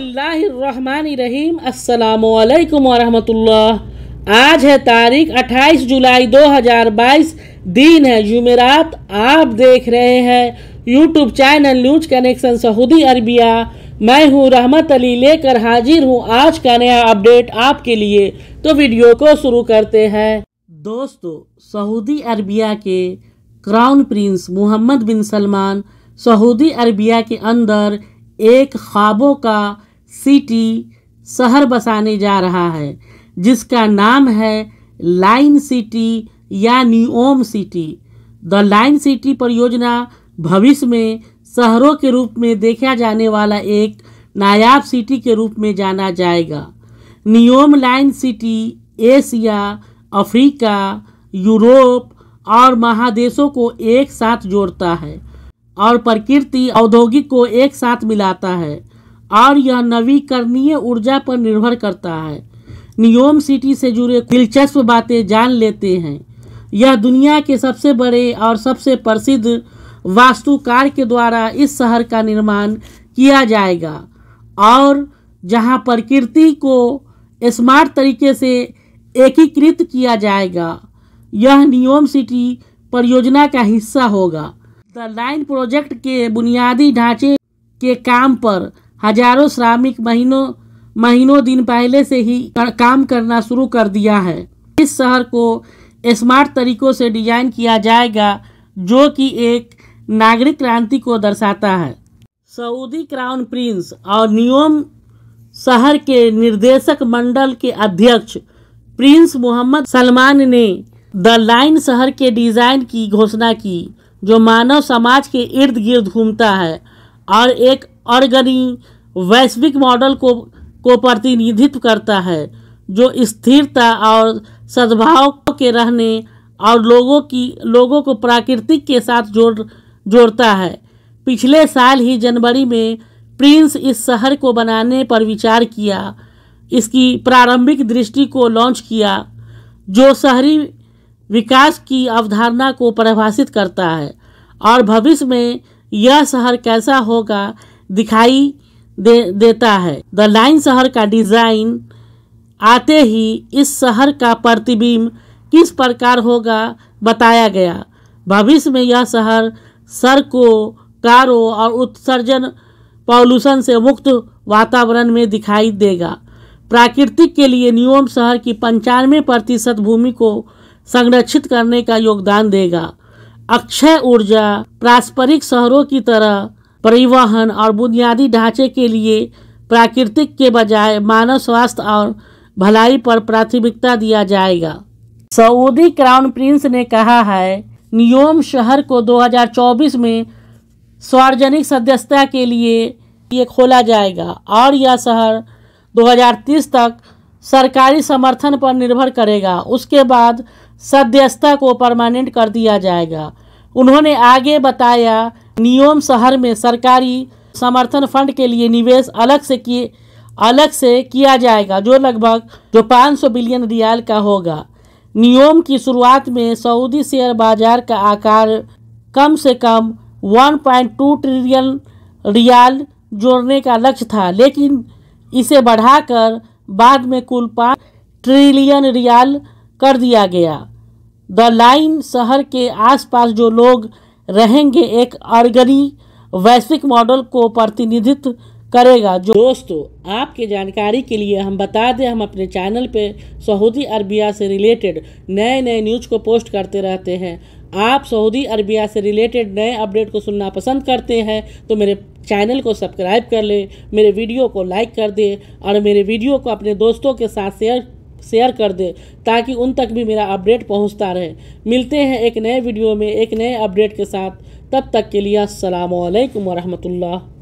बसमीम अल्लाम वरहमतुल्लाह आज है तारीख 28 जुलाई 2022 दिन है जुमेरात आप देख रहे हैं YouTube channel news connection Saudi Arabia मैं हूं रहमत अली लेकर हाजिर हूं आज का नया अपडेट आपके लिए तो वीडियो को शुरू करते हैं दोस्तों सऊदी अरबिया के crown prince Mohammed bin Salman Saudi Arabia के अंदर एक ख्वाबों का सिटी शहर बसाने जा रहा है जिसका नाम है लाइन सिटी या Neom city the line city परियोजना भविष्य में शहरों के रूप में देखा जाने वाला एक नायाब सिटी के रूप में जाना जाएगा Neom line city Asia Africa Europe और महादेशों को एक साथ जोड़ता है और प्रकृति औद्योगिक को एक साथ मिलाता है और यह नवीकरणीय ऊर्जा पर निर्भर करता है नियोम सिटी से जुड़े दिलचस्प बातें जान लेते हैं यह दुनिया के सबसे बड़े और सबसे प्रसिद्ध वास्तुकार के द्वारा इस शहर का निर्माण किया जाएगा और जहां प्रकृति को स्मार्ट तरीके से एकीकृत किया जाएगा यह नियोम सिटी परियोजना का हिस्सा होगा द लाइन प्रोजेक्ट के बुनियादी ढांचे के काम पर हजारों श्रमिक महीनों महीनों दिन पहले से ही काम करना शुरू कर दिया है इस शहर को स्मार्ट तरीकों से डिजाइन किया जाएगा जो कि एक नागरिक क्रांति को दर्शाता है सऊदी क्राउन प्रिंस और नियोम शहर के निर्देशक मंडल के अध्यक्ष प्रिंस मोहम्मद सलमान ने द लाइन शहर के डिज़ाइन की घोषणा की जो मानव समाज के इर्द गिर्द घूमता है और एक ऑर्गनी वैश्विक मॉडल को को प्रतिनिधित्व करता है जो स्थिरता और सद्भाव के रहने और लोगों की लोगों को प्राकृतिक के साथ जोड़ जोड़ता है पिछले साल ही जनवरी में प्रिंस इस शहर को बनाने पर विचार किया इसकी प्रारंभिक दृष्टि को लॉन्च किया जो शहरी विकास की अवधारणा को परिभाषित करता है और भविष्य में यह शहर कैसा होगा दिखाई दे, देता है द लाइन शहर का डिजाइन आते ही इस शहर का प्रतिबिंब किस प्रकार होगा बताया गया भविष्य में यह शहर सड़कों कारों और उत्सर्जन पॉल्यूशन से मुक्त वातावरण में दिखाई देगा प्राकृतिक के लिए नियोम शहर की पंचानवे प्रतिशत भूमि को संरक्षित करने का योगदान देगा अक्षय ऊर्जा पारस्परिक शहरों की तरह परिवहन और बुनियादी ढांचे के लिए प्राकृतिक के बजाय मानव स्वास्थ्य और भलाई पर प्राथमिकता दिया जाएगा सऊदी क्राउन प्रिंस ने कहा है नियोम शहर को 2024 में सार्वजनिक सदस्यता के लिए ये खोला जाएगा और यह शहर 2030 तक सरकारी समर्थन पर निर्भर करेगा उसके बाद सदस्यता को परमानेंट कर दिया जाएगा उन्होंने आगे बताया नियोम शहर में सरकारी समर्थन फंड के लिए निवेश अलग से किए अलग से किया जाएगा जो लगभग जो 500 बिलियन रियाल का होगा नियोम की शुरुआत में सऊदी शेयर बाजार का आकार कम से कम 1.2 ट्रिलियन रियाल जोड़ने का लक्ष्य था लेकिन इसे बढ़ाकर बाद में कुल पाँच ट्रिलियन रियाल कर दिया गया द लाइन शहर के आसपास जो लोग रहेंगे एक अर्गनी वैश्विक मॉडल को प्रतिनिधित्व करेगा जो दोस्तों आपके जानकारी के लिए हम बता दें हम अपने चैनल पे सऊदी अरबिया से रिलेटेड नए नए न्यूज़ को पोस्ट करते रहते हैं आप सऊदी अरबिया से रिलेटेड नए अपडेट को सुनना पसंद करते हैं तो मेरे चैनल को सब्सक्राइब कर लें मेरे वीडियो को लाइक कर दें और मेरे वीडियो को अपने दोस्तों के साथ शेयर शेयर कर दें ताकि उन तक भी मेरा अपडेट पहुंचता रहे मिलते हैं एक नए वीडियो में एक नए अपडेट के साथ तब तक के लिए असलकम वरहमल